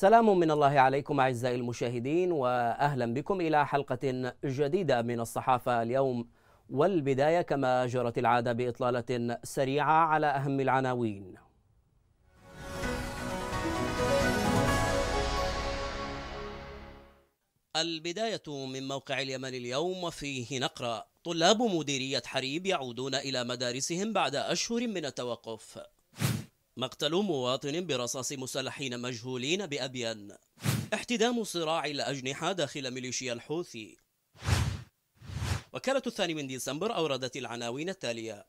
سلام من الله عليكم اعزائي المشاهدين واهلا بكم الى حلقه جديده من الصحافه اليوم والبدايه كما جرت العاده باطلاله سريعه على اهم العناوين. البدايه من موقع اليمن اليوم وفيه نقرا طلاب مديريه حريب يعودون الى مدارسهم بعد اشهر من التوقف. مقتل مواطن برصاص مسلحين مجهولين بأبيان احتدام صراع الأجنحة داخل ميليشيا الحوثي وكالة الثاني من ديسمبر أوردت العناوين التالية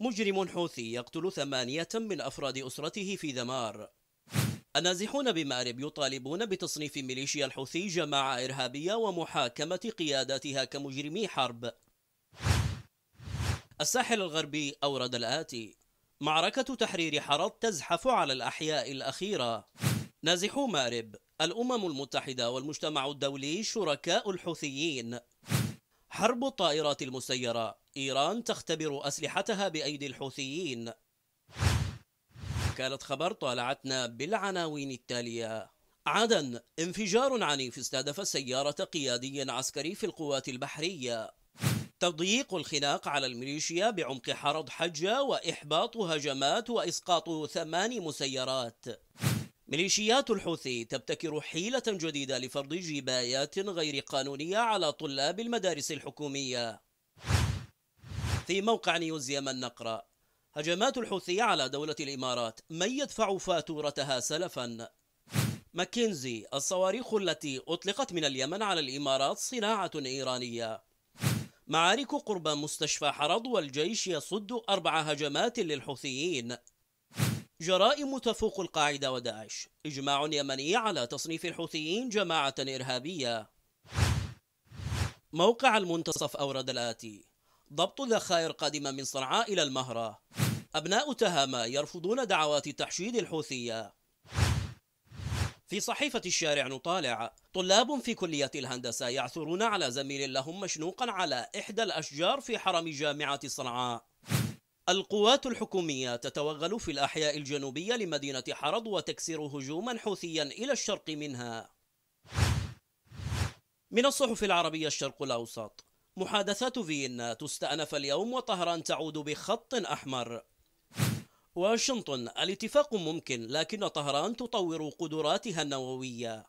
مجرم حوثي يقتل ثمانية من أفراد أسرته في دمار النازحون بمأرب يطالبون بتصنيف ميليشيا الحوثي جماعة إرهابية ومحاكمة قياداتها كمجرمي حرب الساحل الغربي أورد الآتي معركة تحرير حرب تزحف على الأحياء الأخيرة نازحو مأرب الأمم المتحدة والمجتمع الدولي شركاء الحوثيين حرب الطائرات المسيرة إيران تختبر أسلحتها بأيدي الحوثيين كانت خبر طالعتنا بالعناوين التالية عدن انفجار عنيف استهدف سيارة قيادي عسكري في القوات البحرية تضييق الخناق على الميليشيا بعمق حرض حجة وإحباط هجمات وإسقاط ثمان مسيرات ميليشيات الحوثي تبتكر حيلة جديدة لفرض جبايات غير قانونية على طلاب المدارس الحكومية في موقع نيوز يمن نقرأ هجمات الحوثي على دولة الإمارات من يدفع فاتورتها سلفا ماكنزي الصواريخ التي أطلقت من اليمن على الإمارات صناعة إيرانية معارك قرب مستشفى حرض والجيش يصد أربع هجمات للحوثيين جرائم تفوق القاعدة وداعش إجماع يمني على تصنيف الحوثيين جماعة إرهابية موقع المنتصف أورد الآتي ضبط ذخائر قادمة من صنعاء إلى المهرة أبناء تهامة يرفضون دعوات تحشيد الحوثية في صحيفة الشارع نطالع طلاب في كلية الهندسة يعثرون على زميل لهم مشنوقا على إحدى الأشجار في حرم جامعة صنعاء القوات الحكومية تتوغل في الأحياء الجنوبية لمدينة حرض وتكسر هجوما حوثيا إلى الشرق منها من الصحف العربية الشرق الأوسط محادثات فيينا تستأنف اليوم وطهران تعود بخط أحمر واشنطن الاتفاق ممكن لكن طهران تطور قدراتها النووية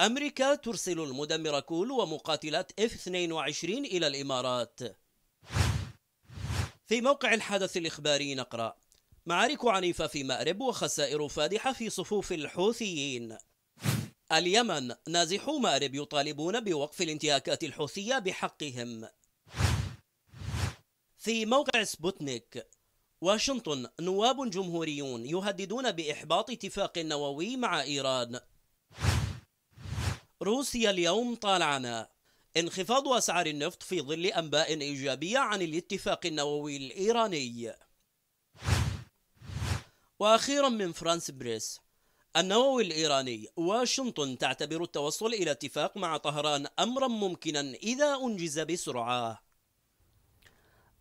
أمريكا ترسل المدمر كول ومقاتلات F-22 إلى الإمارات في موقع الحدث الإخباري نقرأ معارك عنيفة في مأرب وخسائر فادحة في صفوف الحوثيين اليمن نازحو مأرب يطالبون بوقف الانتهاكات الحوثية بحقهم في موقع سبوتنيك واشنطن نواب جمهوريون يهددون بإحباط اتفاق نووي مع إيران روسيا اليوم طالعنا انخفاض أسعار النفط في ظل أنباء إيجابية عن الاتفاق النووي الإيراني وأخيرا من فرانس بريس النووي الإيراني واشنطن تعتبر التوصل إلى اتفاق مع طهران أمرا ممكنا إذا أنجز بسرعة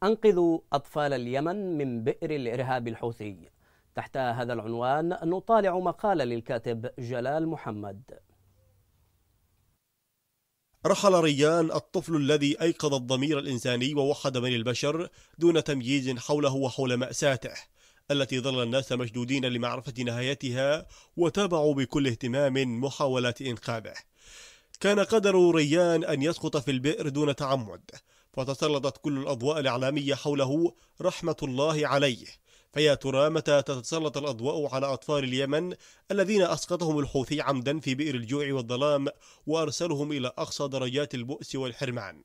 أنقذوا أطفال اليمن من بئر الإرهاب الحوثي تحت هذا العنوان نطالع مقالة للكاتب جلال محمد رحل ريان الطفل الذي أيقظ الضمير الإنساني ووحد من البشر دون تمييز حوله وحول مأساته التي ظل الناس مشدودين لمعرفة نهايتها وتابعوا بكل اهتمام محاولات إنقاذه كان قدر ريان أن يسقط في البئر دون تعمد فتسلطت كل الأضواء الإعلامية حوله رحمة الله عليه فيا ترى متى تتسلط الأضواء على أطفال اليمن الذين أسقطهم الحوثي عمدا في بئر الجوع والظلام وأرسلهم إلى أقصى درجات البؤس والحرمان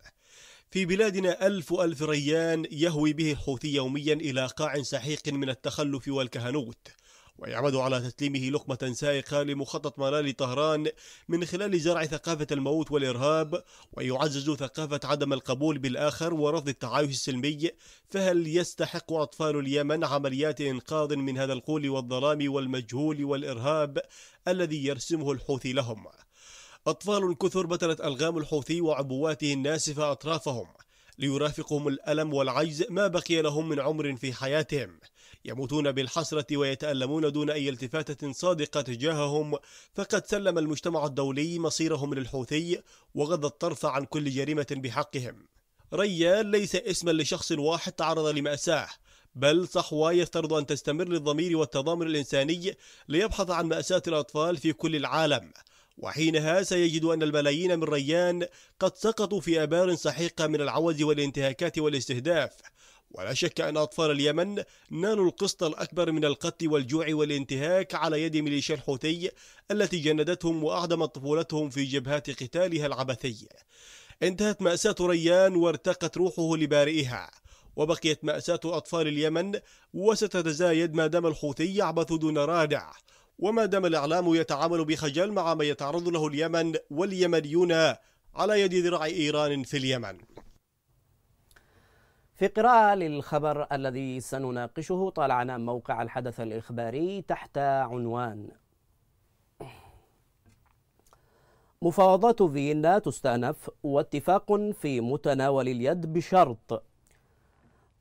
في بلادنا ألف ألف ريان يهوي به الحوثي يوميا إلى قاع سحيق من التخلف والكهنوت ويعمد على تسليمه لقمة سائقة لمخطط ملال طهران من خلال زرع ثقافة الموت والإرهاب ويعزز ثقافة عدم القبول بالآخر ورفض التعايش السلمي فهل يستحق أطفال اليمن عمليات إنقاذ من هذا القول والظلام والمجهول والإرهاب الذي يرسمه الحوثي لهم أطفال كثر بتلت ألغام الحوثي وعبواته الناسفة أطرافهم ليرافقهم الألم والعجز ما بقي لهم من عمر في حياتهم يموتون بالحسرة ويتألمون دون أي التفاتة صادقة تجاههم فقد سلم المجتمع الدولي مصيرهم للحوثي وغض الطرف عن كل جريمة بحقهم ريال ليس اسما لشخص واحد تعرض لمأساه بل صحوة يفترض أن تستمر للضمير والتضامن الإنساني ليبحث عن مأساة الأطفال في كل العالم وحينها سيجد أن الملايين من ريان قد سقطوا في أبار سحيقة من العوز والانتهاكات والاستهداف ولا شك أن أطفال اليمن نالوا القسط الأكبر من القتل والجوع والانتهاك على يد ميليشيا الحوثي التي جندتهم وأعدمت طفولتهم في جبهات قتالها العبثي انتهت مأساة ريان وارتقت روحه لبارئها وبقيت مأساة أطفال اليمن وستتزايد ما دام الحوثي يعبث دون رادع وما دام الإعلام يتعامل بخجل مع ما يتعرض له اليمن واليمنيون على يد ذراع إيران في اليمن في قراءة للخبر الذي سنناقشه طالعنا موقع الحدث الإخباري تحت عنوان مفاوضات فيينا تستأنف واتفاق في متناول اليد بشرط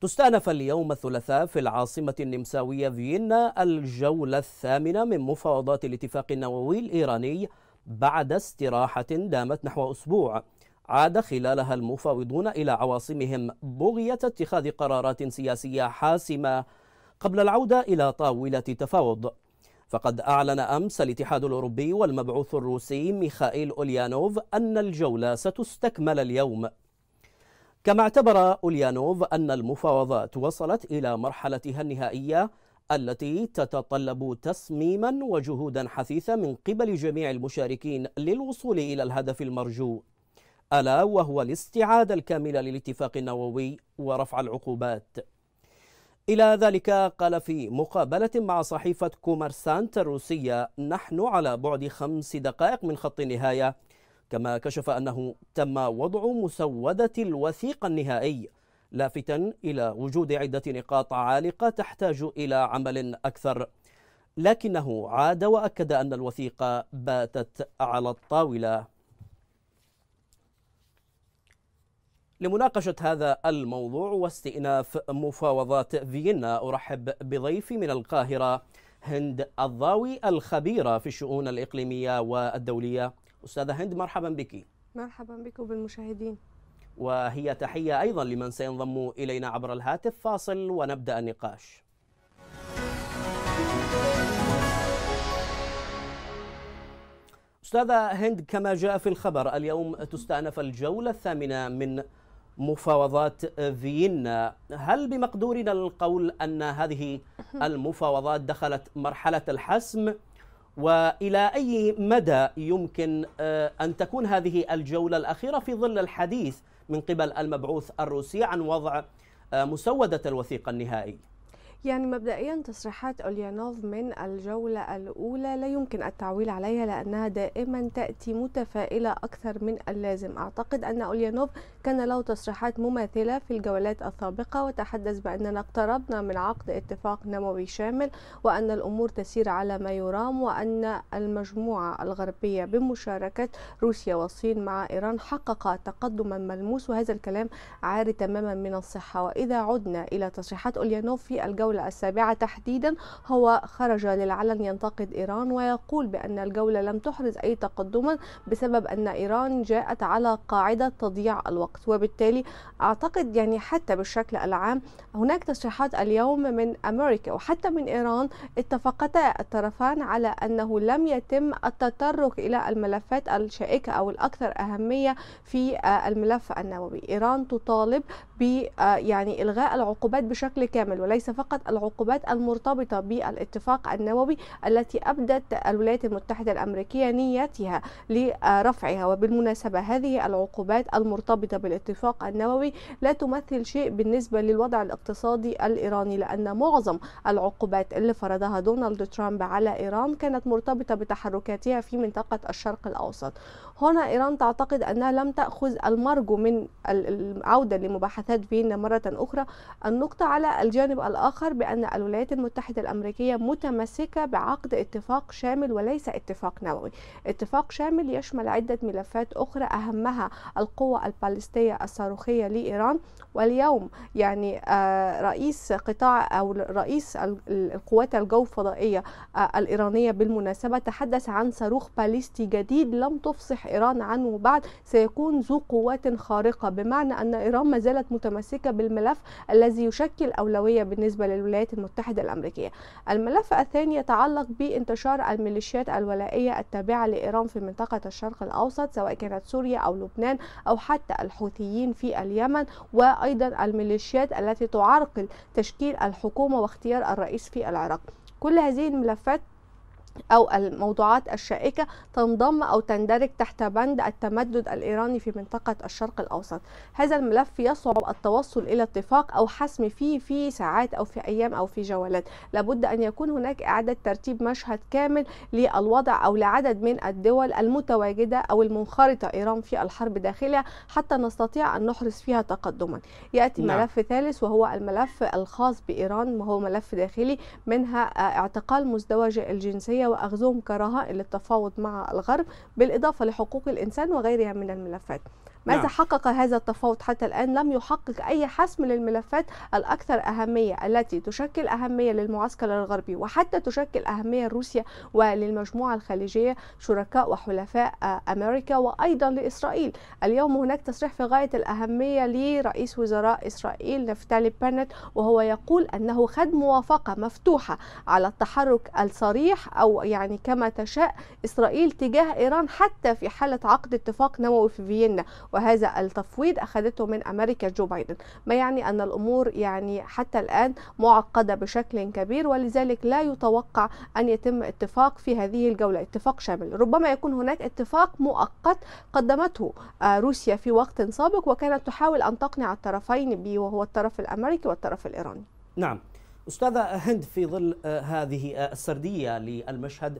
تستأنف اليوم الثلاثاء في العاصمة النمساوية فيينا الجولة الثامنة من مفاوضات الاتفاق النووي الإيراني بعد استراحة دامت نحو أسبوع عاد خلالها المفاوضون إلى عواصمهم بغية اتخاذ قرارات سياسية حاسمة قبل العودة إلى طاولة التفاوض فقد أعلن أمس الاتحاد الأوروبي والمبعوث الروسي ميخائيل أوليانوف أن الجولة ستستكمل اليوم كما اعتبر أوليانوف أن المفاوضات وصلت إلى مرحلتها النهائية التي تتطلب تصميما وجهودا حثيثة من قبل جميع المشاركين للوصول إلى الهدف المرجو ألا وهو الاستعادة الكاملة للاتفاق النووي ورفع العقوبات إلى ذلك قال في مقابلة مع صحيفة كومرسانت الروسية نحن على بعد خمس دقائق من خط النهاية كما كشف أنه تم وضع مسودة الوثيقة النهائي لافتا إلى وجود عدة نقاط عالقة تحتاج إلى عمل أكثر لكنه عاد وأكد أن الوثيقة باتت على الطاولة لمناقشة هذا الموضوع واستئناف مفاوضات فيينا أرحب بضيفي من القاهرة هند الضاوي الخبيرة في الشؤون الإقليمية والدولية أستاذة هند مرحبا بك مرحبا بك وبالمشاهدين وهي تحية أيضا لمن سينضم إلينا عبر الهاتف فاصل ونبدأ النقاش أستاذة هند كما جاء في الخبر اليوم تستأنف الجولة الثامنة من مفاوضات فيينا هل بمقدورنا القول أن هذه المفاوضات دخلت مرحلة الحسم وإلى أي مدى يمكن آه، أن تكون هذه الجولة الأخيرة في ظل الحديث من قبل المبعوث الروسي عن وضع آه، مسودة الوثيقة النهائي يعني مبدئيا تصريحات أوليانوف من الجولة الأولى لا يمكن التعويل عليها لأنها دائما تأتي متفائلة أكثر من اللازم أعتقد أن أوليانوف كان له تصريحات مماثلة في الجولات السابقة وتحدث بأننا اقتربنا من عقد اتفاق نووي شامل وأن الأمور تسير على ما يرام وأن المجموعة الغربية بمشاركة روسيا والصين مع إيران حقق تقدما ملموس وهذا الكلام عاري تماما من الصحة وإذا عدنا إلى تصريحات أوليانوف في الجولة الجولة السابعة تحديدا هو خرج للعلن ينتقد إيران ويقول بأن الجولة لم تحرز أي تقدما بسبب أن إيران جاءت على قاعدة تضييع الوقت وبالتالي أعتقد يعني حتى بالشكل العام هناك تصريحات اليوم من أمريكا وحتى من إيران اتفقتا الطرفان على أنه لم يتم التطرق إلى الملفات الشائكة أو الأكثر أهمية في آه، الملف النووي إيران تطالب ب آه، يعني إلغاء العقوبات بشكل كامل وليس فقط فقط العقوبات المرتبطة بالاتفاق النووي التي أبدت الولايات المتحدة الأمريكية نيتها لرفعها وبالمناسبة هذه العقوبات المرتبطة بالاتفاق النووي لا تمثل شيء بالنسبة للوضع الاقتصادي الإيراني لأن معظم العقوبات اللي فرضها دونالد ترامب على إيران كانت مرتبطة بتحركاتها في منطقة الشرق الأوسط هنا إيران تعتقد أنها لم تأخذ المرجو من العودة لمباحثات فيينا مرة أخرى النقطة على الجانب الآخر بأن الولايات المتحدة الأمريكية متمسكة بعقد اتفاق شامل وليس اتفاق نووي اتفاق شامل يشمل عدة ملفات أخرى أهمها القوة البالستية الصاروخية لإيران واليوم يعني آه، رئيس قطاع أو رئيس القوات الجو الفضائية آه، الإيرانية بالمناسبة تحدث عن صاروخ باليستي جديد لم تفصح إيران عنه وبعد سيكون ذو قوات خارقة بمعنى أن إيران ما زالت متمسكة بالملف الذي يشكل أولوية بالنسبة للولايات المتحدة الأمريكية الملف الثاني يتعلق بانتشار الميليشيات الولائية التابعة لإيران في منطقة الشرق الأوسط سواء كانت سوريا أو لبنان أو حتى الحوثيين في اليمن وأيضا الميليشيات التي تعرقل تشكيل الحكومة واختيار الرئيس في العراق كل هذه الملفات أو الموضوعات الشائكة تنضم أو تندرج تحت بند التمدد الإيراني في منطقة الشرق الأوسط هذا الملف يصعب التوصل إلى اتفاق أو حسم فيه في ساعات أو في أيام أو في جولات لابد أن يكون هناك إعادة ترتيب مشهد كامل للوضع أو لعدد من الدول المتواجدة أو المنخرطة إيران في الحرب داخلها حتى نستطيع أن نحرز فيها تقدما يأتي نعم. ملف ثالث وهو الملف الخاص بإيران وهو ملف داخلي منها اعتقال مزدوجة الجنسية وأخذهم كرهاء للتفاوض مع الغرب بالإضافة لحقوق الإنسان وغيرها من الملفات ماذا نعم. حقق هذا التفاوض حتى الآن لم يحقق أي حسم للملفات الأكثر أهمية التي تشكل أهمية للمعسكر الغربي وحتى تشكل أهمية روسيا وللمجموعة الخليجية شركاء وحلفاء أمريكا وأيضا لإسرائيل اليوم هناك تصريح في غاية الأهمية لرئيس وزراء إسرائيل نفتالي بنت وهو يقول أنه خد موافقة مفتوحة على التحرك الصريح أو يعني كما تشاء إسرائيل تجاه إيران حتى في حالة عقد اتفاق نووي في فيينا وهذا التفويض أخذته من أمريكا جو بايدن ما يعني أن الأمور يعني حتى الآن معقدة بشكل كبير ولذلك لا يتوقع أن يتم اتفاق في هذه الجولة اتفاق شامل ربما يكون هناك اتفاق مؤقت قدمته آه، روسيا في وقت سابق وكانت تحاول أن تقنع الطرفين به وهو الطرف الأمريكي والطرف الإيراني نعم أستاذة هند في ظل آه، هذه آه، السردية للمشهد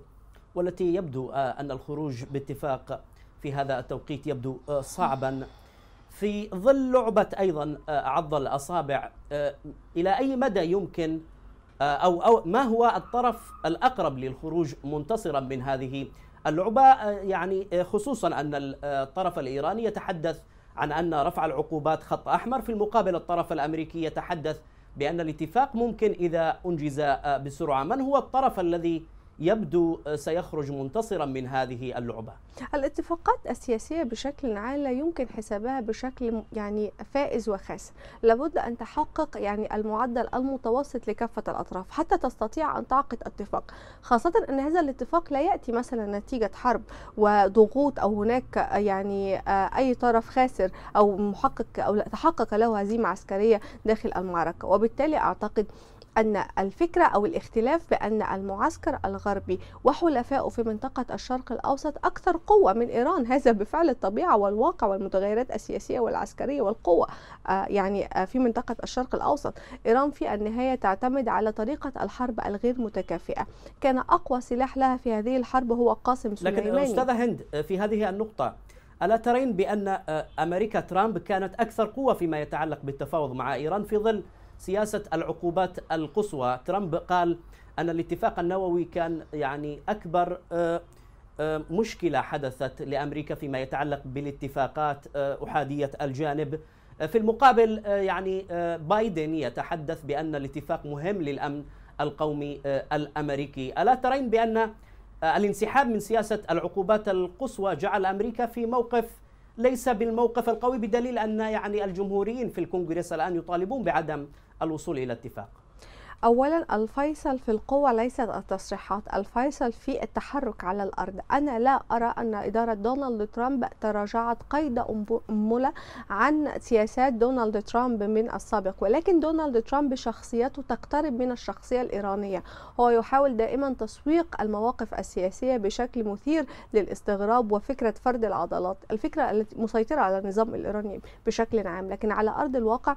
والتي يبدو أن الخروج باتفاق في هذا التوقيت يبدو آه، صعبا في ظل لعبة أيضا آه، عض الأصابع آه، إلى أي مدى يمكن أو, ما هو الطرف الأقرب للخروج منتصرا من هذه اللعبة يعني خصوصا أن الطرف الإيراني يتحدث عن أن رفع العقوبات خط أحمر في المقابل الطرف الأمريكي يتحدث بأن الاتفاق ممكن إذا أنجز بسرعة من هو الطرف الذي يبدو سيخرج منتصرا من هذه اللعبة الاتفاقات السياسية بشكل عام لا يمكن حسابها بشكل يعني فائز وخاسر لابد أن تحقق يعني المعدل المتوسط لكافة الأطراف حتى تستطيع أن تعقد اتفاق خاصة أن هذا الاتفاق لا يأتي مثلا نتيجة حرب وضغوط أو هناك يعني آه، أي طرف خاسر أو محقق أو تحقق له هزيمة عسكرية داخل المعركة وبالتالي أعتقد أن الفكرة أو الاختلاف بأن المعسكر الغربي وحلفائه في منطقة الشرق الأوسط أكثر قوة من إيران هذا بفعل الطبيعة والواقع والمتغيرات السياسية والعسكرية والقوة آه، يعني آه، في منطقة الشرق الأوسط إيران في النهاية تعتمد على طريقة الحرب الغير متكافئة كان أقوى سلاح لها في هذه الحرب هو قاسم سليماني لكن أستاذ هند آه، في هذه النقطة ألا ترين بأن أمريكا ترامب كانت أكثر قوة فيما يتعلق بالتفاوض مع إيران في ظل سياسة العقوبات القصوى ترامب قال أن الاتفاق النووي كان يعني أكبر آه، آه، مشكلة حدثت لأمريكا فيما يتعلق بالاتفاقات آه، أحادية الجانب في المقابل يعني بايدن يتحدث بأن الاتفاق مهم للأمن القومي الأمريكي ألا ترين بأن الانسحاب من سياسة العقوبات القصوى جعل أمريكا في موقف ليس بالموقف القوي بدليل أن يعني الجمهوريين في الكونغرس الآن يطالبون بعدم الوصول إلى اتفاق اولا الفيصل في القوه ليست التصريحات الفيصل في التحرك على الارض انا لا ارى ان اداره دونالد ترامب تراجعت قيد انمله عن سياسات دونالد ترامب من السابق ولكن دونالد ترامب شخصيته تقترب من الشخصيه الايرانيه هو يحاول دائما تسويق المواقف السياسيه بشكل مثير للاستغراب وفكره فرد العضلات الفكره التي مسيطره على النظام الايراني بشكل عام لكن على ارض الواقع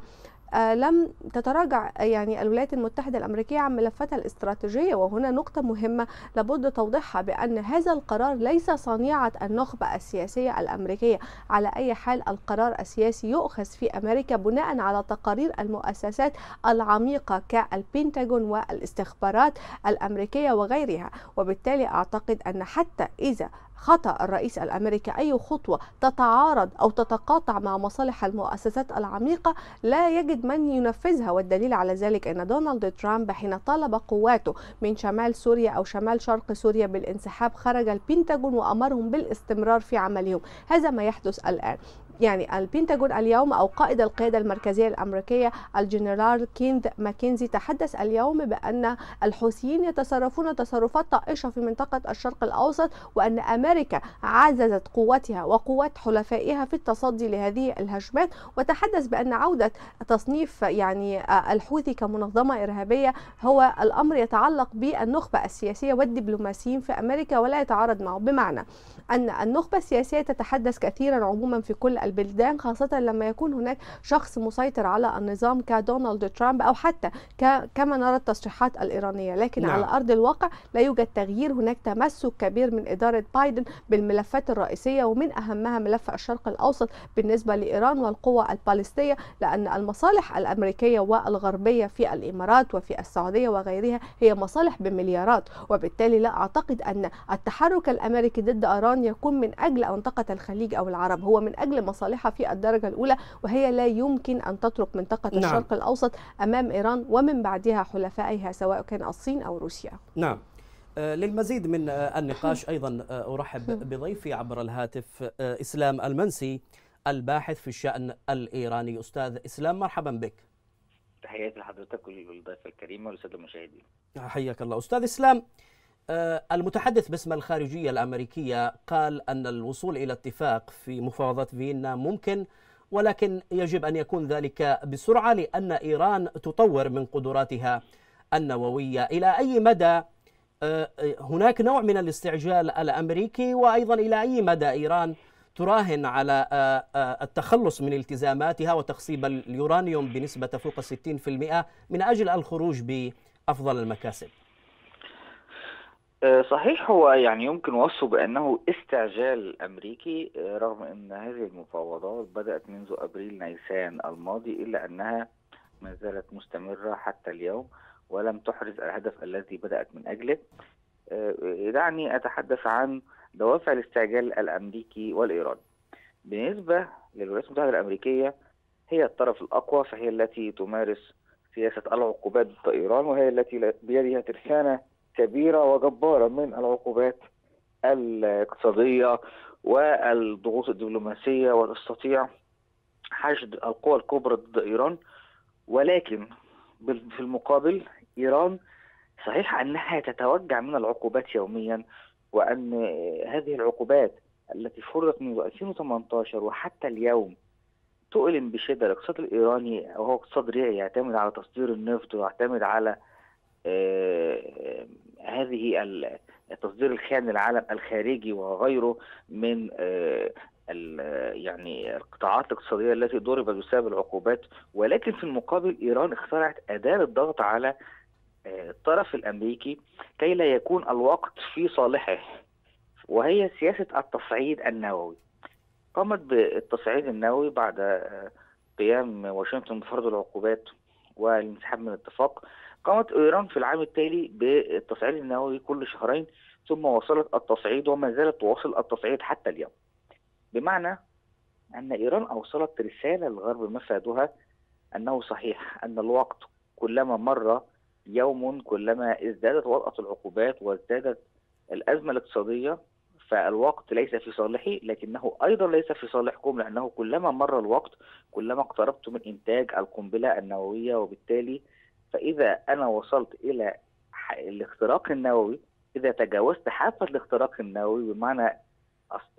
آه، لم تتراجع يعني الولايات المتحدة الأمريكية عن ملفاتها الاستراتيجية وهنا نقطة مهمة لابد توضيحها بأن هذا القرار ليس صنيعة النخبة السياسية الأمريكية على أي حال القرار السياسي يؤخذ في أمريكا بناء على تقارير المؤسسات العميقة كالبنتاجون والاستخبارات الأمريكية وغيرها وبالتالي أعتقد أن حتى إذا خطأ الرئيس الأمريكي أي خطوة تتعارض أو تتقاطع مع مصالح المؤسسات العميقة لا يجد من ينفذها والدليل على ذلك أن دونالد ترامب حين طلب قواته من شمال سوريا أو شمال شرق سوريا بالانسحاب خرج البنتاجون وأمرهم بالاستمرار في عملهم هذا ما يحدث الآن يعني البنتاجون اليوم أو قائد القيادة المركزية الأمريكية الجنرال كيند ماكنزي تحدث اليوم بأن الحوثيين يتصرفون تصرفات طائشة في منطقة الشرق الأوسط وأن أمريكا عززت قوتها وقوات حلفائها في التصدي لهذه الهجمات وتحدث بأن عودة تصنيف يعني آه، الحوثي كمنظمة إرهابية هو الأمر يتعلق بالنخبة السياسية والدبلوماسيين في أمريكا ولا يتعارض معه بمعنى أن النخبة السياسية تتحدث كثيرا عموما في كل البلدان خاصة لما يكون هناك شخص مسيطر على النظام كدونالد ترامب أو حتى كما نرى التصريحات الإيرانية لكن نعم. على أرض الواقع لا يوجد تغيير هناك تمسك كبير من إدارة بايدن بالملفات الرئيسية ومن أهمها ملف الشرق الأوسط بالنسبة لإيران والقوة البالستية لأن المصالح الأمريكية والغربية في الإمارات وفي السعودية وغيرها هي مصالح بمليارات وبالتالي لا أعتقد أن التحرك الأمريكي ضد إيران يكون من أجل منطقة الخليج أو العرب هو من أجل مصالح مصالحها في الدرجة الأولى وهي لا يمكن أن تترك منطقة نعم. الشرق الأوسط أمام إيران ومن بعدها حلفائها سواء كان الصين أو روسيا نعم آه، للمزيد من آه، النقاش أيضا آه، أرحب بضيفي عبر الهاتف إسلام المنسي الباحث في الشأن الإيراني أستاذ إسلام مرحبا بك تحياتي لحضرتك وللضيف الكريم والأستاذ المشاهدين حياك الله أستاذ إسلام آه، المتحدث باسم الخارجية الأمريكية قال أن الوصول إلى اتفاق في مفاوضات فيينا ممكن ولكن يجب أن يكون ذلك بسرعة لأن إيران تطور من قدراتها النووية إلى أي مدى آه، هناك نوع من الاستعجال الأمريكي وأيضا إلى أي مدى إيران تراهن على آه، التخلص من التزاماتها وتخصيب اليورانيوم بنسبة فوق 60% من أجل الخروج بأفضل المكاسب آه، صحيح هو يعني يمكن وصفه بأنه استعجال أمريكي آه، رغم أن هذه المفاوضات بدأت منذ أبريل نيسان الماضي إلا أنها ما زالت مستمرة حتى اليوم ولم تحرز الهدف الذي بدأت من أجله آه، دعني أتحدث عن دوافع الاستعجال الأمريكي والإيراني بالنسبة للولايات المتحدة الأمريكية هي الطرف الأقوى فهي التي تمارس سياسة العقوبات ضد إيران وهي التي بيدها ترسانة كبيره وجباره من العقوبات الاقتصاديه والضغوط الدبلوماسيه وتستطيع حشد القوى الكبرى ضد ايران ولكن في المقابل ايران صحيح انها تتوجع من العقوبات يوميا وان هذه العقوبات التي فرضت منذ 2018 وحتى اليوم تؤلم بشده الاقتصاد الايراني وهو اقتصاد ريعي يعتمد على تصدير النفط ويعتمد على آه، هذه تصدير الخيان العالم الخارجي وغيره من آه، يعني القطاعات الاقتصاديه التي ضربت بسبب العقوبات ولكن في المقابل ايران اخترعت اداه الضغط على آه، الطرف الامريكي كي لا يكون الوقت في صالحه وهي سياسه التصعيد النووي قامت بالتصعيد النووي بعد قيام واشنطن بفرض العقوبات والانسحاب من الاتفاق قامت إيران في العام التالي بالتصعيد النووي كل شهرين ثم واصلت التصعيد وما زالت تواصل التصعيد حتى اليوم بمعنى أن إيران أوصلت رسالة للغرب مفادها أنه صحيح أن الوقت كلما مر يوم كلما ازدادت وطأة العقوبات وازدادت الأزمة الاقتصادية فالوقت ليس في صالحي لكنه أيضا ليس في صالحكم لأنه كلما مر الوقت كلما اقتربت من إنتاج القنبلة النووية وبالتالي فاذا انا وصلت الى الاختراق النووي اذا تجاوزت حافه الاختراق النووي بمعنى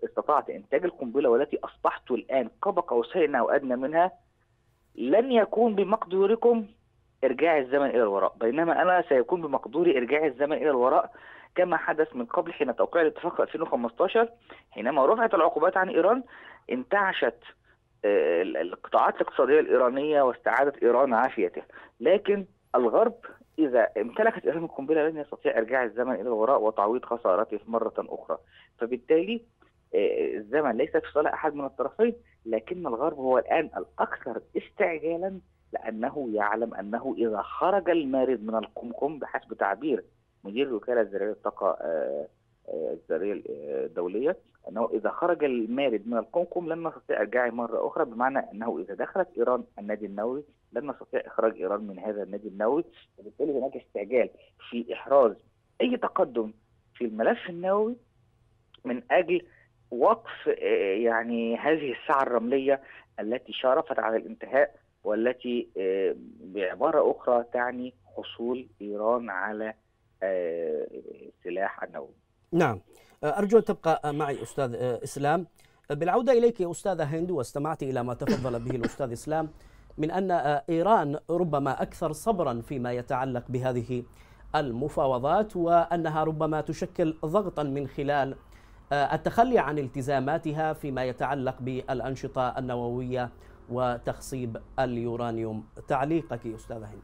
استطعت انتاج القنبله والتي اصبحت الان قاب قوسين او ادنى منها لن يكون بمقدوركم ارجاع الزمن الى الوراء بينما انا سيكون بمقدوري ارجاع الزمن الى الوراء كما حدث من قبل حين توقيع الاتفاق 2015 حينما رفعت العقوبات عن ايران انتعشت آه، القطاعات الاقتصاديه الايرانيه واستعادت ايران عافيتها لكن الغرب إذا امتلكت إيران القنبلة لن يستطيع إرجاع الزمن إلى الوراء وتعويض خسارته مرة أخرى فبالتالي آه، الزمن ليس في صالح أحد من الطرفين لكن الغرب هو الآن الأكثر استعجالا لأنه يعلم أنه إذا خرج المارد من القمقم بحسب تعبير مدير الوكالة الذريه للطاقة آه، الذريه الدوليه انه اذا خرج المارد من القمقم لن نستطيع ارجاعه مره اخرى بمعنى انه اذا دخلت ايران النادي النووي لن نستطيع اخراج ايران من هذا النادي النووي وبالتالي هناك استعجال في احراز اي تقدم في الملف النووي من اجل وقف آه، يعني هذه الساعه الرمليه التي شارفت على الانتهاء والتي آه، بعباره اخرى تعني حصول ايران على آه، سلاح النووي نعم أه، أرجو أن تبقى أه، معي أستاذ أه، إسلام بالعودة إليك يا أستاذة هند واستمعت إلى ما تفضل به الأستاذ إسلام من أن إيران ربما أكثر صبرا فيما يتعلق بهذه المفاوضات وأنها ربما تشكل ضغطا من خلال التخلي عن التزاماتها فيما يتعلق بالأنشطة النووية وتخصيب اليورانيوم تعليقك أستاذ هند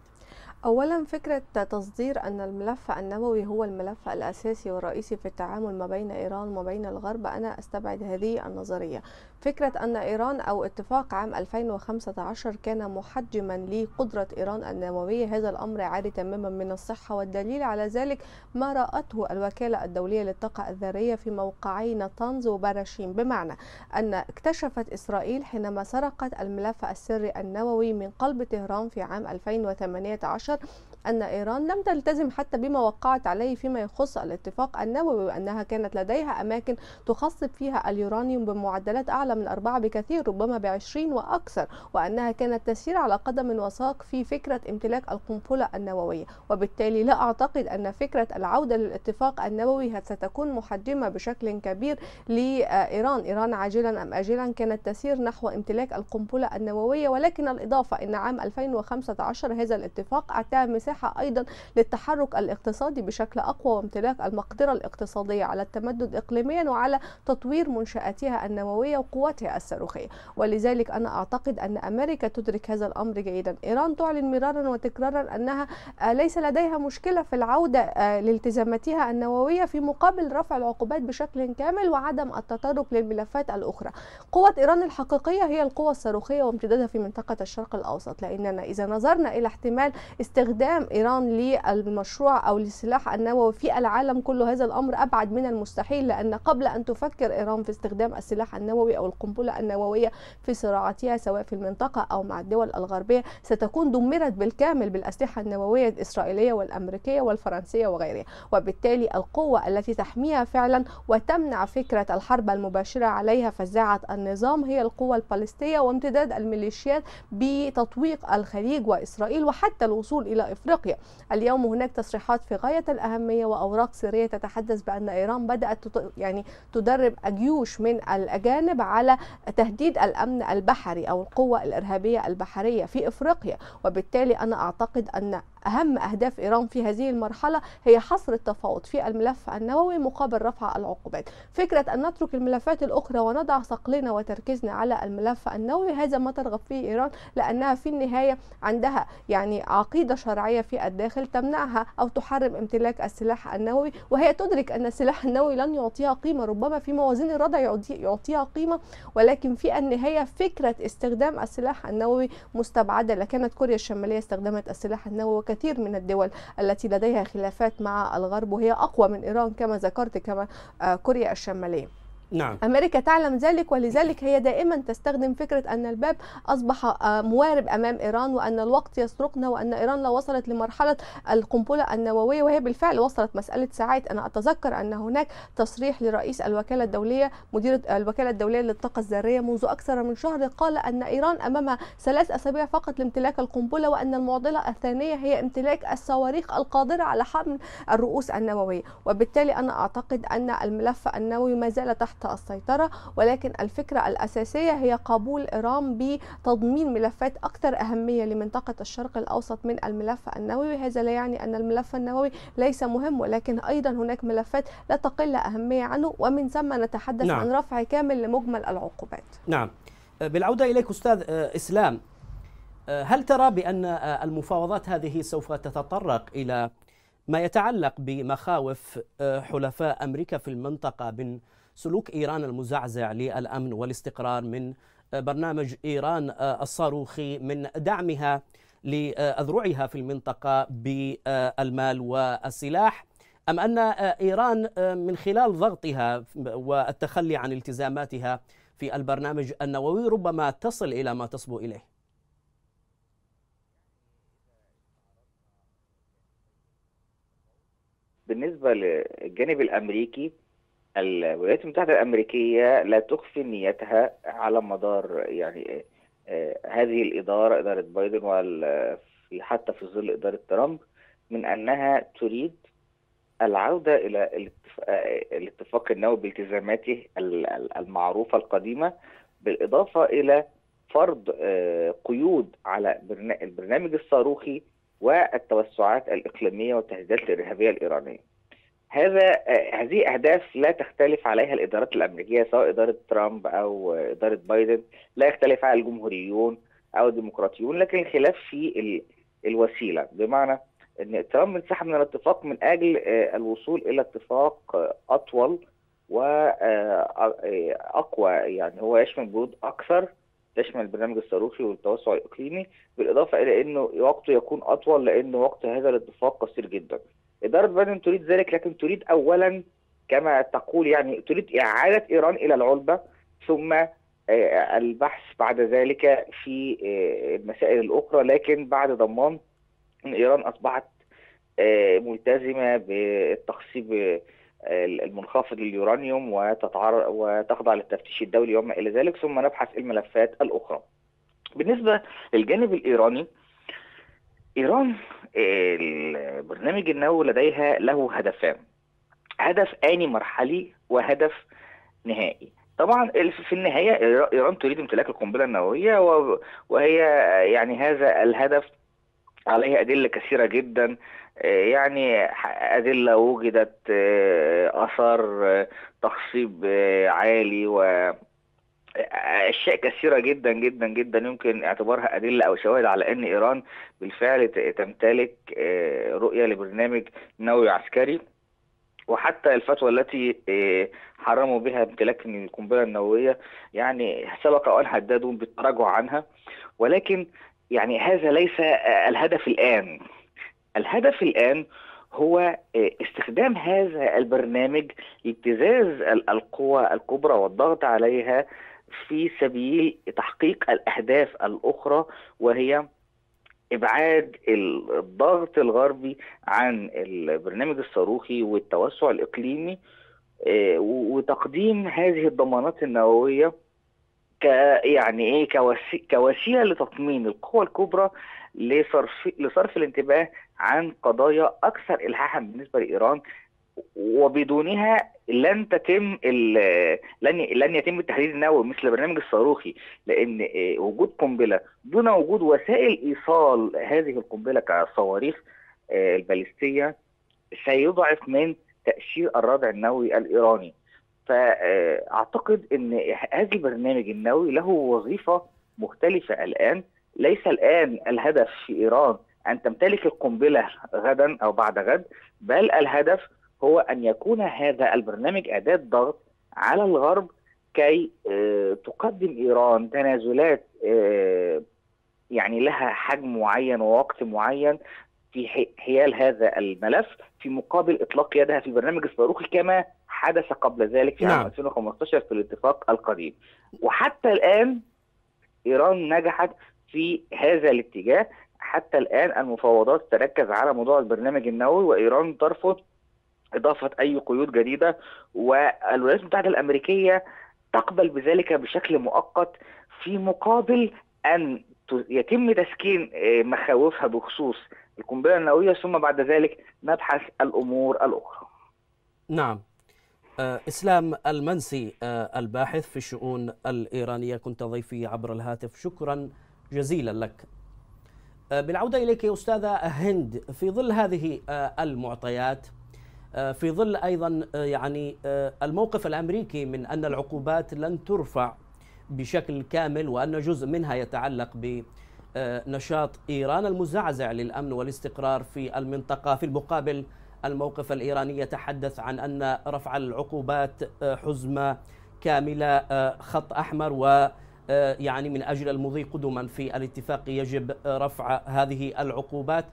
أولا فكرة تصدير أن الملف النووي هو الملف الأساسي والرئيسي في التعامل ما بين إيران وما بين الغرب أنا أستبعد هذه النظرية فكرة أن إيران أو اتفاق عام 2015 كان محجما لقدرة إيران النووية هذا الأمر عالي تماما من الصحة والدليل على ذلك ما رأته الوكالة الدولية للطاقة الذرية في موقعين طنز وبراشيم بمعنى أن اكتشفت إسرائيل حينما سرقت الملف السري النووي من قلب طهران في عام 2018 أن إيران لم تلتزم حتى بما وقعت عليه فيما يخص الاتفاق النووي وأنها كانت لديها أماكن تخصب فيها اليورانيوم بمعدلات أعلى من أربعة بكثير ربما بعشرين وأكثر وأنها كانت تسير على قدم وساق في فكرة امتلاك القنبلة النووية وبالتالي لا أعتقد أن فكرة العودة للاتفاق النووي ستكون محجمة بشكل كبير لإيران إيران عاجلا أم آجلا كانت تسير نحو امتلاك القنبلة النووية ولكن الإضافة أن عام 2015 هذا الاتفاق أعطاها مساحة مساحة أيضا للتحرك الاقتصادي بشكل أقوى وامتلاك المقدرة الاقتصادية على التمدد إقليميا وعلى تطوير منشآتها النووية وقوتها الصاروخية ولذلك أنا أعتقد أن أمريكا تدرك هذا الأمر جيدا إيران تعلن مرارا وتكرارا أنها آه، ليس لديها مشكلة في العودة آه، لالتزاماتها النووية في مقابل رفع العقوبات بشكل كامل وعدم التطرق للملفات الأخرى قوة إيران الحقيقية هي القوة الصاروخية وامتدادها في منطقة الشرق الأوسط لأننا إذا نظرنا إلى احتمال استخدام استخدام ايران للمشروع او للسلاح النووي في العالم كله هذا الامر ابعد من المستحيل لان قبل ان تفكر ايران في استخدام السلاح النووي او القنبله النوويه في صراعاتها سواء في المنطقه او مع الدول الغربيه ستكون دمرت بالكامل بالاسلحه النوويه الاسرائيليه والامريكيه والفرنسيه وغيرها وبالتالي القوه التي تحميها فعلا وتمنع فكره الحرب المباشره عليها فزاعه النظام هي القوه الفلسطينيه وامتداد الميليشيات بتطويق الخليج واسرائيل وحتى الوصول الى افريقيا أفريقيا اليوم هناك تصريحات في غاية الأهمية وأوراق سرية تتحدث بأن إيران بدأت يعني تدرب جيوش من الأجانب على تهديد الأمن البحري أو القوة الإرهابية البحرية في إفريقيا وبالتالي أنا أعتقد أن أهم أهداف إيران في هذه المرحلة هي حصر التفاوض في الملف النووي مقابل رفع العقوبات فكرة أن نترك الملفات الأخرى ونضع صقلنا وتركيزنا على الملف النووي هذا ما ترغب فيه إيران لأنها في النهاية عندها يعني عقيدة شرعية شرعيه في الداخل تمنعها او تحرم امتلاك السلاح النووي وهي تدرك ان السلاح النووي لن يعطيها قيمه ربما في موازين الردع يعطيها قيمه ولكن في النهايه فكره استخدام السلاح النووي مستبعده لكانت كوريا الشماليه استخدمت السلاح النووي وكثير من الدول التي لديها خلافات مع الغرب وهي اقوى من ايران كما ذكرت كما آه، كوريا الشماليه نعم. أمريكا تعلم ذلك ولذلك هي دائما تستخدم فكرة أن الباب أصبح آه، موارب أمام إيران وأن الوقت يسرقنا وأن إيران لو وصلت لمرحلة القنبلة النووية وهي بالفعل وصلت مسألة ساعات أنا أتذكر أن هناك تصريح لرئيس الوكالة الدولية مديرة الوكالة الدولية للطاقة الذرية منذ أكثر من شهر قال أن إيران أمامها ثلاث أسابيع فقط لامتلاك القنبلة وأن المعضلة الثانية هي امتلاك الصواريخ القادرة على حمل الرؤوس النووية وبالتالي أنا أعتقد أن الملف النووي ما زال تحت تحت السيطرة ولكن الفكرة الأساسية هي قبول إيران بتضمين ملفات أكثر أهمية لمنطقة الشرق الأوسط من الملف النووي هذا لا يعني أن الملف النووي ليس مهم ولكن أيضا هناك ملفات لا تقل أهمية عنه ومن ثم نتحدث نعم. عن رفع كامل لمجمل العقوبات نعم بالعودة إليك أستاذ إسلام هل ترى بأن المفاوضات هذه سوف تتطرق إلى ما يتعلق بمخاوف حلفاء أمريكا في المنطقة من سلوك إيران المزعزع للأمن والاستقرار من برنامج إيران آه، الصاروخي من دعمها لأذرعها في المنطقة بالمال والسلاح أم أن آه، إيران آه، من خلال ضغطها والتخلي عن التزاماتها في البرنامج النووي ربما تصل إلى ما تصبو إليه بالنسبة للجانب الأمريكي الولايات المتحده الامريكيه لا تخفي نيتها على مدار يعني آه، هذه الاداره اداره بايدن حتى في ظل اداره ترامب من انها تريد العوده الى الاتفاق آه، النووي بالتزاماته المعروفه القديمه بالاضافه الى فرض آه، قيود على البرنامج الصاروخي والتوسعات الاقليميه والتهديدات الارهابيه الايرانيه. هذا آه، هذه اهداف لا تختلف عليها الادارات الامريكيه سواء اداره ترامب او اداره بايدن لا يختلف عليها الجمهوريون او الديمقراطيون لكن الخلاف في الوسيله بمعنى ان ترامب انسحب من الاتفاق من اجل آه، الوصول الى اتفاق آه، اطول واقوى يعني هو يشمل جهود اكثر تشمل البرنامج الصاروخي والتوسع الاقليمي بالاضافه الى انه وقته يكون اطول لان وقت هذا الاتفاق قصير جدا إدارة بايدن تريد ذلك لكن تريد أولا كما تقول يعني تريد إعادة إيران إلى العلبة ثم آه، البحث بعد ذلك في آه، المسائل الأخرى لكن بعد ضمان أن إيران أصبحت آه، ملتزمة بالتخصيب المنخفض لليورانيوم وتتعرض وتخضع للتفتيش الدولي وما إلى ذلك ثم نبحث الملفات الأخرى بالنسبة للجانب الإيراني إيران البرنامج النووي لديها له هدفان هدف آني مرحلي وهدف نهائي طبعا في النهاية إيران تريد امتلاك القنبلة النووية وهي يعني هذا الهدف عليه أدلة كثيرة جدا آه، يعني أدلة وجدت آه، آثار آه، تخصيب عالي و أشياء كثيرة جدا جدا جدا يمكن اعتبارها أدلة أو شواهد على أن إيران بالفعل تمتلك آه، رؤية لبرنامج نووي عسكري وحتى الفتوى التي آه، حرموا بها امتلاك القنبله النوويه يعني سبق وان حددوا بالتراجع عنها ولكن يعني هذا ليس آه، الهدف الان الهدف الان هو استخدام هذا البرنامج لابتزاز القوى الكبرى والضغط عليها في سبيل تحقيق الاهداف الاخرى وهي ابعاد الضغط الغربي عن البرنامج الصاروخي والتوسع الاقليمي آه، وتقديم هذه الضمانات النوويه ك يعني ايه كوسي... كوسيله لتطمين القوى الكبرى لصرف لصرف الانتباه عن قضايا اكثر الحاحا بالنسبه لايران وبدونها لن تتم لن لن يتم التحديد النووي مثل برنامج الصاروخي لان آه، وجود قنبله دون وجود وسائل ايصال هذه القنبله كالصواريخ آه، الباليستيه سيضعف من تاشير الردع النووي الايراني فاعتقد آه، ان هذا البرنامج النووي له وظيفه مختلفه الان ليس الان الهدف في ايران ان تمتلك القنبله غدا او بعد غد بل الهدف هو أن يكون هذا البرنامج أداة ضغط على الغرب كي آه، تقدم إيران تنازلات آه، يعني لها حجم معين ووقت معين في حيال هذا الملف في مقابل اطلاق يدها في برنامج الصاروخي كما حدث قبل ذلك في نعم. عام 2015 في الاتفاق القديم وحتى الان ايران نجحت في هذا الاتجاه حتى الان المفاوضات تركز على موضوع البرنامج النووي وايران ترفض اضافه اي قيود جديده والولايات المتحده الامريكيه تقبل بذلك بشكل مؤقت في مقابل ان يتم تسكين آه، مخاوفها بخصوص القنبله النوويه ثم بعد ذلك نبحث الامور الاخرى. نعم. آه، اسلام المنسي آه، الباحث في الشؤون الايرانيه كنت ضيفي عبر الهاتف شكرا جزيلا لك. بالعوده اليك يا استاذه هند في ظل هذه المعطيات آه، في ظل ايضا آه، يعني آه، الموقف الامريكي من ان العقوبات لن ترفع بشكل كامل وان جزء منها يتعلق ب نشاط ايران المزعزع للامن والاستقرار في المنطقه في المقابل الموقف الايراني يتحدث عن ان رفع العقوبات حزمه كامله خط احمر و يعني من اجل المضي قدما في الاتفاق يجب رفع هذه العقوبات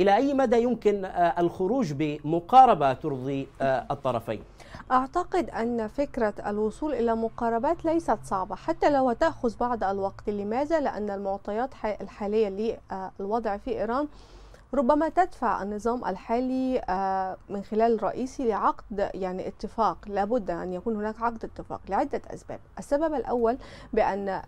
إلى أي مدى يمكن آه، الخروج بمقاربة ترضي آه، الطرفين؟ أعتقد أن فكرة الوصول إلى مقاربات ليست صعبة حتى لو تأخذ بعض الوقت لماذا؟ لأن المعطيات الحالية للوضع في إيران ربما تدفع النظام الحالي آه، من خلال الرئيسي لعقد يعني اتفاق لابد أن يكون هناك عقد اتفاق لعدة أسباب السبب الأول بأن آه،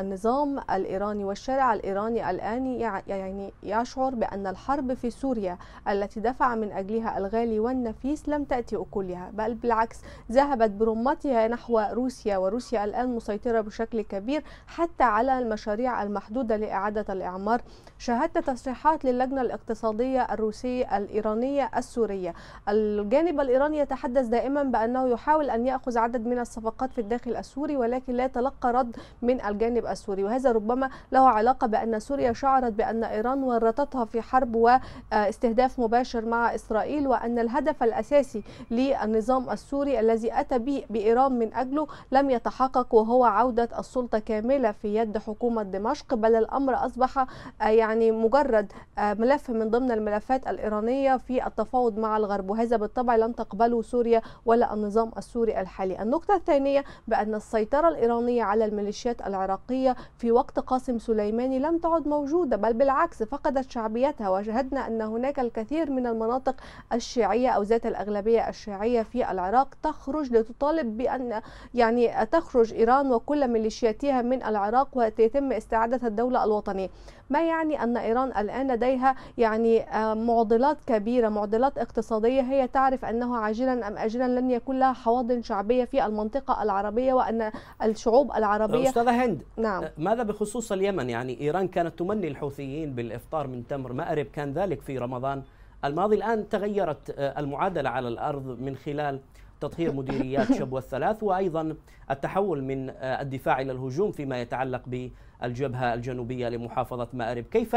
النظام الإيراني والشارع الإيراني الآن يعني يشعر بأن الحرب في سوريا التي دفع من أجلها الغالي والنفيس لم تأتي أكلها بل بالعكس ذهبت برمتها نحو روسيا وروسيا الآن مسيطرة بشكل كبير حتى على المشاريع المحدودة لإعادة الإعمار شاهدت تصريحات للجنة الاقتصادية الروسية الإيرانية السورية الجانب الإيراني يتحدث دائما بأنه يحاول أن يأخذ عدد من الصفقات في الداخل السوري ولكن لا تلقى رد من الجانب السوري وهذا ربما له علاقة بأن سوريا شعرت بأن إيران ورطتها في حرب واستهداف مباشر مع إسرائيل وأن الهدف الأساسي للنظام السوري الذي أتى به بإيران من أجله لم يتحقق وهو عودة السلطة كاملة في يد حكومة دمشق بل الأمر أصبح يعني مجرد ملف من ضمن الملفات الإيرانية في التفاوض مع الغرب وهذا بالطبع لن تقبله سوريا ولا النظام السوري الحالي النقطة الثانية بأن السيطرة الإيرانية على الميليشيات العراقية في وقت قاسم سليماني لم تعد موجودة بل بالعكس فقدت شعبيتها وشهدنا أن هناك الكثير من المناطق الشيعية أو ذات الأغلبية الشيعية في العراق تخرج لتطالب بأن يعني تخرج إيران وكل ميليشياتها من العراق وتتم استعادة الدولة الوطنية ما يعني أن إيران الآن لديها يعني آه، معضلات كبيرة معضلات اقتصادية هي تعرف أنه عاجلا أم أجلا لن يكون لها حواضن شعبية في المنطقة العربية وأن الشعوب العربية أستاذة هند نعم آه، ماذا بخصوص اليمن يعني إيران كانت تمني الحوثيين بالإفطار من تمر مأرب كان ذلك في رمضان الماضي الآن تغيرت آه، المعادلة على الأرض من خلال تطهير مديريات شبوة الثلاث وأيضا التحول من آه، الدفاع إلى الهجوم فيما يتعلق بالجبهة الجنوبية لمحافظة مأرب كيف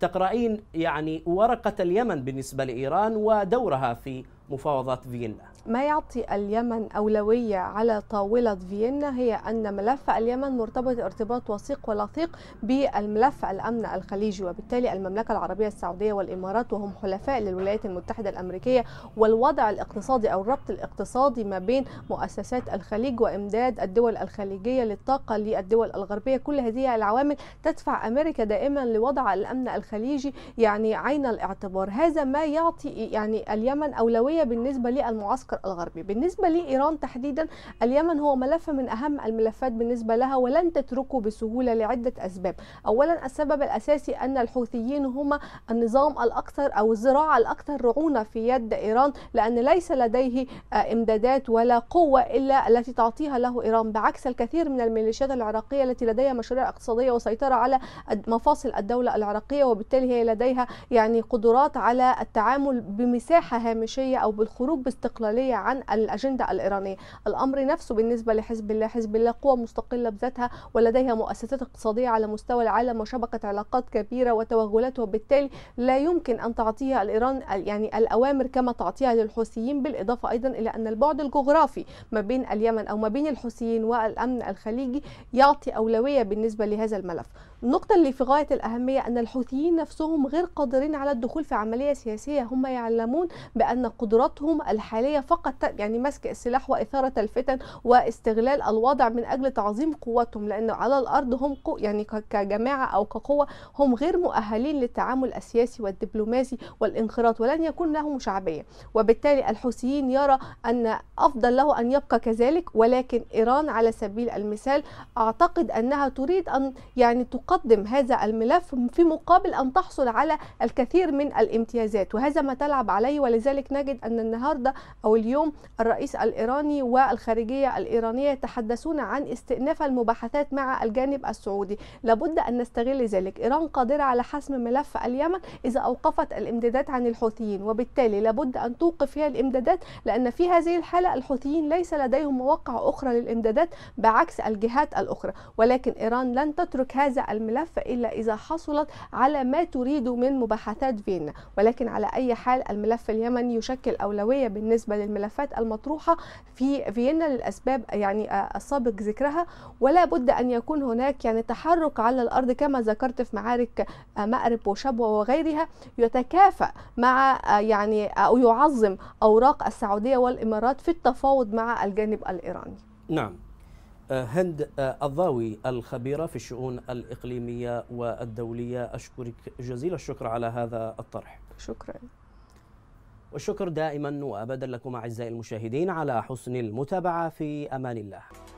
تقرأين يعني ورقة اليمن بالنسبة لإيران ودورها في مفاوضات فيينا ما يعطي اليمن أولوية على طاولة فيينا هي أن ملف اليمن مرتبط ارتباط وثيق ولثيق بالملف الأمن الخليجي وبالتالي المملكة العربية السعودية والإمارات وهم حلفاء للولايات المتحدة الأمريكية والوضع الاقتصادي أو الربط الاقتصادي ما بين مؤسسات الخليج وإمداد الدول الخليجية للطاقة للدول الغربية كل هذه العوامل تدفع أمريكا دائما لوضع الأمن الخليجي يعني عين الاعتبار هذا ما يعطي يعني اليمن أولوية بالنسبة للمعسكر البحر الغربي بالنسبة لإيران تحديدا اليمن هو ملف من أهم الملفات بالنسبة لها ولن تتركه بسهولة لعدة أسباب أولا السبب الأساسي أن الحوثيين هم النظام الأكثر أو الزراعة الأكثر رعونة في يد إيران لأن ليس لديه آه، إمدادات ولا قوة إلا التي تعطيها له إيران بعكس الكثير من الميليشيات العراقية التي لديها مشاريع اقتصادية وسيطرة على مفاصل الدولة العراقية وبالتالي هي لديها يعني قدرات على التعامل بمساحة هامشية أو بالخروج باستقلالية الخارجية عن الأجندة الإيرانية الأمر نفسه بالنسبة لحزب الله حزب الله قوة مستقلة بذاتها ولديها مؤسسات اقتصادية على مستوى العالم وشبكة علاقات كبيرة وتوغلات وبالتالي لا يمكن أن تعطيها الإيران يعني الأوامر كما تعطيها للحوثيين بالإضافة أيضا إلى أن البعد الجغرافي ما بين اليمن أو ما بين الحوثيين والأمن الخليجي يعطي أولوية بالنسبة لهذا الملف النقطة اللي في غاية الأهمية أن الحوثيين نفسهم غير قادرين على الدخول في عملية سياسية هم يعلمون بأن قدراتهم الحالية فقط يعني مسك السلاح وإثارة الفتن واستغلال الوضع من أجل تعظيم قوتهم لأن على الأرض هم يعني كجماعة أو كقوة هم غير مؤهلين للتعامل السياسي والدبلوماسي والانخراط ولن يكون لهم شعبية وبالتالي الحوثيين يرى أن أفضل له أن يبقى كذلك ولكن إيران على سبيل المثال أعتقد أنها تريد أن يعني تقدم تقدم هذا الملف في مقابل أن تحصل على الكثير من الامتيازات وهذا ما تلعب عليه ولذلك نجد أن النهاردة أو اليوم الرئيس الإيراني والخارجية الإيرانية يتحدثون عن استئناف المباحثات مع الجانب السعودي لابد أن نستغل ذلك إيران قادرة على حسم ملف اليمن إذا أوقفت الامدادات عن الحوثيين وبالتالي لابد أن توقف فيها الامدادات لأن في هذه الحالة الحوثيين ليس لديهم مواقع أخرى للامدادات بعكس الجهات الأخرى ولكن إيران لن تترك هذا الملف إلا إذا حصلت على ما تريد من مباحثات فيينا ولكن على أي حال الملف اليمني يشكل أولوية بالنسبة للملفات المطروحة في فيينا للأسباب يعني السابق ذكرها ولا بد أن يكون هناك يعني تحرك على الأرض كما ذكرت في معارك مأرب وشبوة وغيرها يتكافأ مع يعني أو يعظم أوراق السعودية والإمارات في التفاوض مع الجانب الإيراني نعم هند آه، الضاوي الخبيرة في الشؤون الإقليمية والدولية أشكرك جزيل الشكر على هذا الطرح شكرا والشكر دائما وأبدا لكم أعزائي المشاهدين على حسن المتابعة في أمان الله